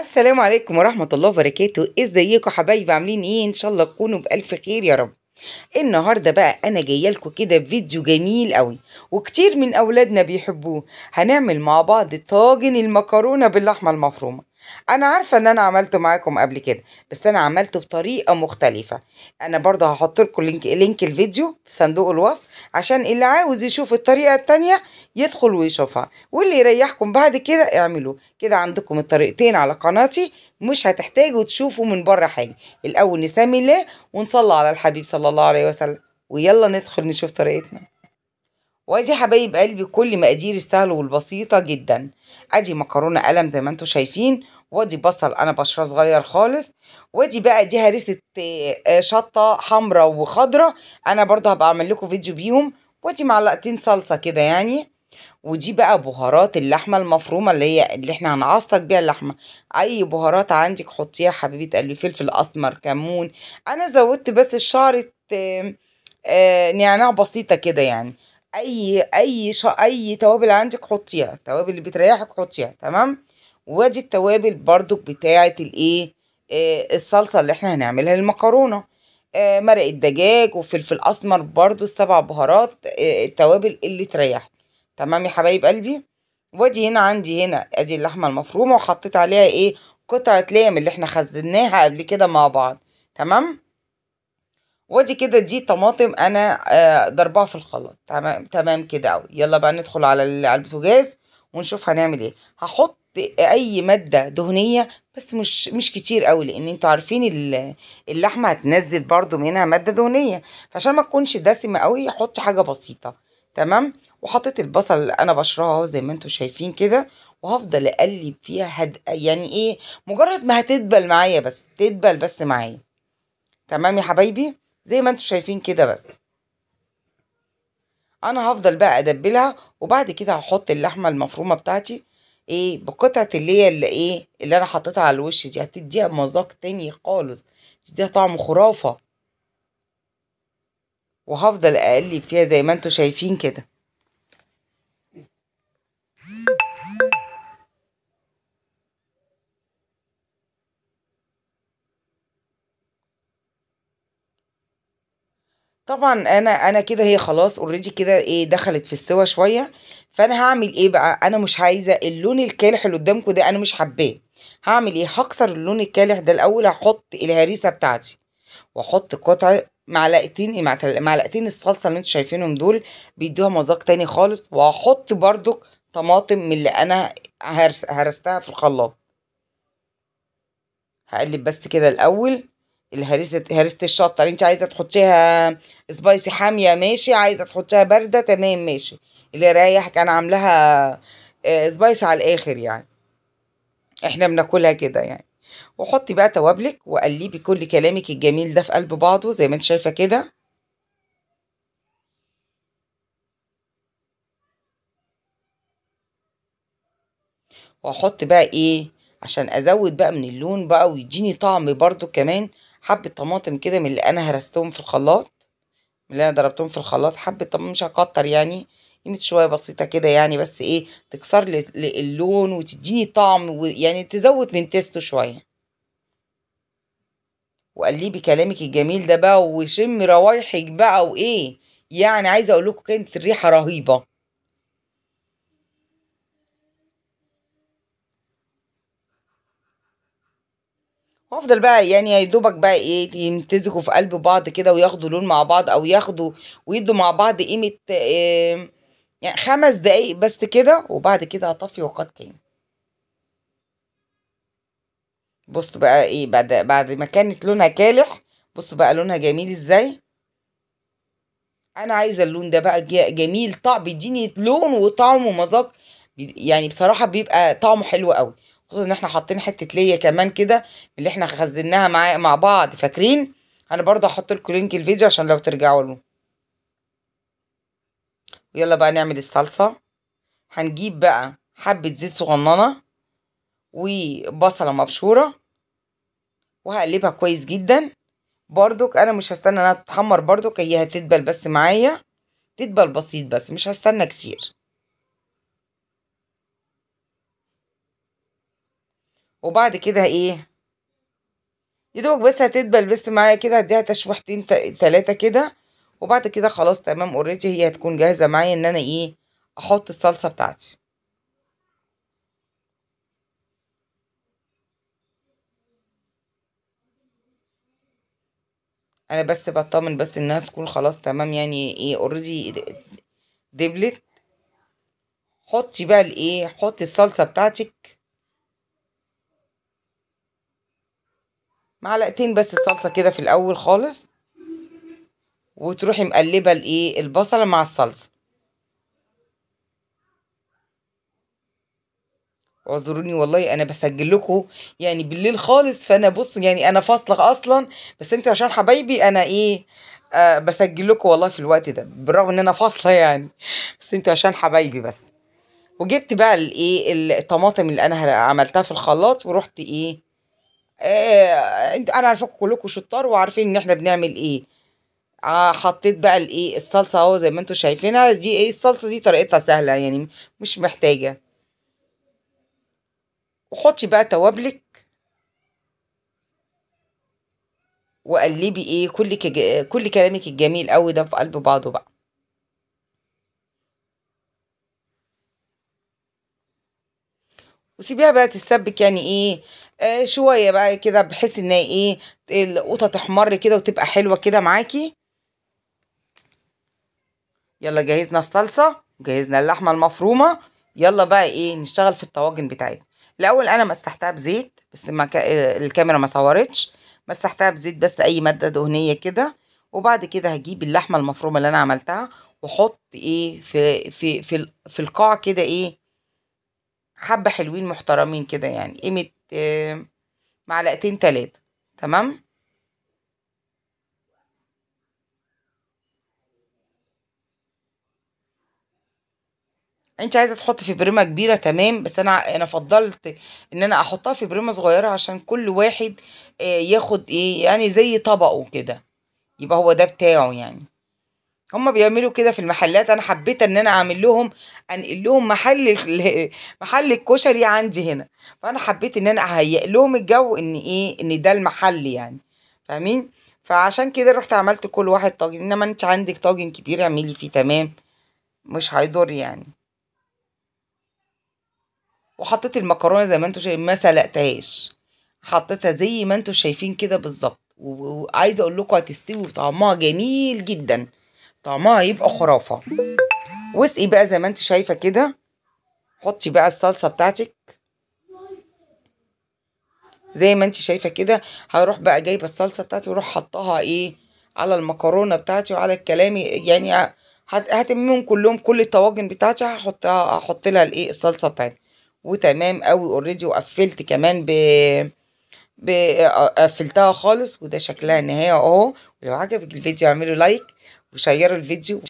السلام عليكم ورحمة الله وبركاته ازيكم حبايبي عاملين ايه ان شاء الله تكونوا بألف خير يا رب النهارده بقى انا جايه لكم كده بفيديو جميل قوي وكتير من اولادنا بيحبوه هنعمل مع بعض طاجن المكرونه باللحمه المفرومه انا عارفه ان انا عملته معاكم قبل كده بس انا عملته بطريقه مختلفه انا برضه هحط لكم لينك لينك الفيديو في صندوق الوصف عشان اللي عاوز يشوف الطريقه التانية يدخل ويشوفها واللي يريحكم بعد كده اعملوه كده عندكم الطريقتين على قناتي مش هتحتاجوا تشوفوا من بره حاجه الاول نسمي الله ونصلي على الحبيب صلى الله عليه وسلم ويلا ندخل نشوف طريقتنا وادي حبايب قلبي كل مقادير السهله والبسيطه جدا ادي مكرونه قلم زي ما انتم شايفين وادي بصل انا بشره صغير خالص وادي بقى دي هرسه آه، شطه حمراء وخضراء انا برضو هبقى اعمل لكم فيديو بيهم وادي معلقتين صلصه كده يعني ودي بقى بهارات اللحمه المفرومه اللي هي اللي احنا هنعصق بيها اللحمه اي بهارات عندك حطيها حبيبه قلبي فلفل اسمر كمون انا زودت بس الشعره آه، نعناع بسيطه كده يعني اي اي ش... اي توابل عندك حطيها التوابل اللي بتريحك حطيها تمام وادي التوابل برضو بتاعه الايه آه الصلصه اللي احنا هنعملها للمكرونه آه مرق الدجاج وفلفل اسمر برضو السبع بهارات آه التوابل اللي تريحك تمام يا حبايب قلبي وادي هنا عندي هنا ادي اللحمه المفرومه وحطيت عليها ايه قطعه لام اللي احنا خزناها قبل كده مع بعض تمام وادي كده دي طماطم انا آه، ضربها في الخلاط تمام تمام كده قوي يلا بقى ندخل على على البوتاجاز ونشوف هنعمل ايه هحط اي ماده دهنيه بس مش مش كتير قوي لان انتوا عارفين اللحمه هتنزل برضو منها ماده دهنيه فعشان ما تكونش دسمه قوي حطي حاجه بسيطه تمام وحطيت البصل انا بشرها اهو زي ما انتوا شايفين كده وهفضل اقلب فيها هد... يعني ايه مجرد ما هتدبل معايا بس تدبل بس معايا تمام يا حبايبي زي ما انتوا شايفين كده بس انا هفضل بقى ادبلها وبعد كده هحط اللحمه المفرومه بتاعتي ايه بقطعه اللي هي اللي ايه اللي انا حطيتها على الوش دي هتديها مذاق تاني خالص تديها طعم خرافه وهفضل اقلب فيها زي ما انتوا شايفين كده طبعا انا انا كده هي خلاص اوريدي كده ايه دخلت في السوا شويه فانا هعمل ايه بقى انا مش عايزه اللون الكالح اللي قدامكم ده انا مش حباه هعمل ايه هكسر اللون الكالح ده الاول هحط الهريسه بتاعتي واحط قطعه معلقتين معلقتين الصلصه اللي انتم شايفينهم دول بيدوها مذاق تاني خالص وهحط بردك طماطم من اللي انا هرستها في الخلاط هقلب بس كده الاول الهريسه هريسه الشطه اللي انت عايزه تحطيها سبايسي حاميه ماشي عايزه تحطيها بارده تمام ماشي اللي يريحك انا عاملاها آه، سبايسي على الاخر يعني احنا بناكلها كده يعني وحطي بقى توابلك وقلبي كل كلامك الجميل ده في قلب بعضه زي ما انت شايفه كده واحط بقى ايه عشان ازود بقى من اللون بقى ويديني طعم برضو كمان حبة طماطم كده من اللي أنا هرستهم في الخلاط من اللي أنا ضربتهم في الخلاط حبة طماطم مش هكتر يعني قيمة شوية بسيطة كده يعني بس إيه تكسر لي اللون وتديني طعم ويعني تزود من تيستو شوية وقلبي كلامك الجميل ده بقى وشم روايحك بقى وإيه يعني عايزة أقول لكم كانت الريحة رهيبة وافضل بقى يعني يا دوبك بقى ايه يمتزجوا في قلب بعض كده وياخدوا لون مع بعض او ياخدوا ويدوا مع بعض قيمه إيه يعني خمس دقايق بس كده وبعد كده هطفي وقد كان بصوا بقى ايه بعد بعد ما كانت لونها كالح بصوا بقى لونها جميل ازاي انا عايزه اللون ده بقى جميل طعم بيديني لون وطعم ومذاق يعني بصراحه بيبقى طعمه حلو قوي خصوصا ان احنا حاطين حته ليا كمان كده اللي احنا خزناها مع مع بعض فاكرين انا برضو هحط لكم لينك الفيديو عشان لو ترجعوا له يلا بقى نعمل الصلصه هنجيب بقى حبه زيت صغننه وبصله مبشوره وهقلبها كويس جدا بردك انا مش هستنى انها تتحمر بردك هي هتدبل بس معايا تدبل بسيط بس مش هستنى كتير وبعد كده ايه يدوبك بس هتدبل بس معايا كده هديها تشويحتين تلاتة كده وبعد كده خلاص تمام اوريدي هي هتكون جاهزة معايا ان انا ايه احط الصلصة بتاعتي انا بس بطمن بس انها تكون خلاص تمام يعني ايه اوريدي دبلت حطي بقى الايه حطي الصلصة بتاعتك معلقتين بس الصلصه كده في الاول خالص وتروحي مقلبه الايه البصله مع الصلصه اعذروني والله انا بسجل لكم يعني بالليل خالص فانا بص يعني انا فاصله اصلا بس انتوا عشان حبايبي انا ايه آه بسجل لكم والله في الوقت ده بالرغم ان انا فاصله يعني بس انتوا عشان حبايبي بس وجبت بقى الايه الطماطم اللي انا عملتها في الخلاط ورحت ايه آه، انتوا انا عارفاكم كلكم شطار وعارفين ان احنا بنعمل ايه آه حطيت بقى الايه الصلصه اهو زي ما انتم شايفينها دي ايه الصلصه دي طريقتها سهله يعني مش محتاجه وحطي بقى توابلك وقلبي ايه كل كج... كل كلامك الجميل قوي ده في قلب بعضه بقى وسيبيها بقى تتسبك يعني ايه آه شويه بقى كده بحيث ان ايه القطه تحمر كده وتبقى حلوه كده معاكي يلا جهزنا الصلصه جهزنا اللحمه المفرومه يلا بقى ايه نشتغل في الطواجن بتاعتنا الاول انا مسحتها بزيت بس ما ك... الكاميرا ما صورتش مسحتها بزيت بس اي ماده دهنيه كده وبعد كده هجيب اللحمه المفرومه اللي انا عملتها واحط ايه في في في, في القاع كده ايه حبة حلوين محترمين كده يعني قيمة آه، معلقتين تلاتة تمام انت عايزه تحطي في بريمه كبيره تمام بس انا انا فضلت ان انا احطها في بريمه صغيره عشان كل واحد آه، ياخد ايه يعني زي طبقه كده يبقى هو ده بتاعه يعني هما بيعملوا كده في المحلات انا حبيت ان انا اعمل لهم انقل لهم محل محل الكشري عندي هنا فانا حبيت ان انا اهيئ لهم الجو ان ايه ان ده المحل يعني فاهمين فعشان كده رحت عملت كل واحد طاجن انما انت عندك طاجن كبير اعملي فيه تمام مش هيضر يعني وحطيت المكرونه زي ما انتم شايفين ما سلقتهاش حطيتها زي ما انتم شايفين كده بالظبط وعايزه اقول لكم هتستوي وطعمها جميل جدا طعمها هيبقى خرافة وسقي بقى زي ما انت شايفة كده حطي بقى الصلصة بتاعتك زي ما انت شايفة كده هروح بقى جايبة الصلصة بتاعتي واروح حطها ايه على المكرونة بتاعتي وعلى الكلام يعني هتمهم كلهم كل الطواجن بتاعتي هحطها احط لها الايه الصلصة بتاعتي وتمام قوي اوريدي وقفلت كمان ب قفلتها خالص وده شكلها النهايه اهو ولو عجبك الفيديو اعملوا لايك وشيروا الفيديو